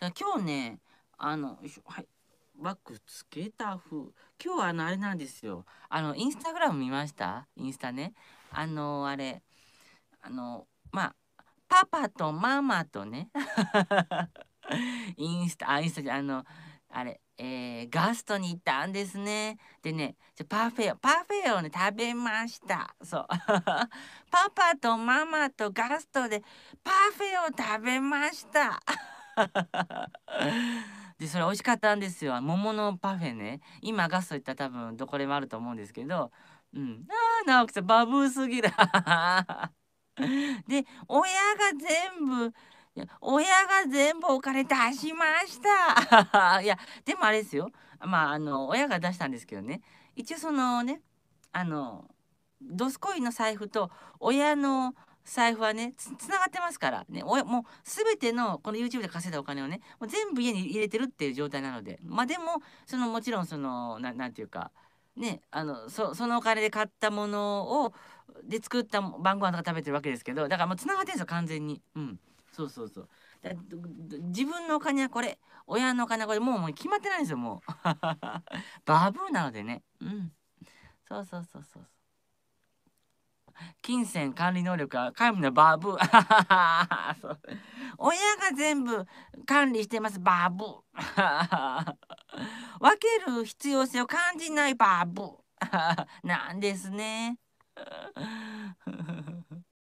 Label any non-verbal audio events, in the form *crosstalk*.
だから今日ねあのはいバッグつけた風今日はあのあれなんですよあのインスタグラム見ましたインスタねあのあれあのまあパパとママとね *laughs* インスタあインスタじゃあのあれえー、ガストに行ったんですね。でね、じゃパフェを、パフェをね、食べました。そう。*laughs* パパとママとガストでパフェを食べました。*laughs* でそれ美味しかったんですよ桃のパフェね今ガスト行ったら多分どこでもあると思うんですけどうんああ直樹さんバブーすぎだ *laughs* で親が全部親が全部お金出しました *laughs* いやでもあれですよまああの親が出したんですけどね一応そのねあのドスコイの財布と親の財布はねつながってますからねおもう全てのこの YouTube で稼いだお金をねもう全部家に入れてるっていう状態なのでまあでもそのもちろんその何て言うかねあのそのお金で買ったものをで作った晩ご飯とか食べてるわけですけどだからもうつながってるんですよ完全に。うんそうそうそう自分のお金はこれ親のお金はこれもうもう決まってないんですよもう *laughs* バブーなのでねうんそうそうそうそうそう金銭管理能力は無のバブ *laughs* 親が全部管理してますバブ *laughs* 分ける必要性を感じないバブ *laughs* なんですね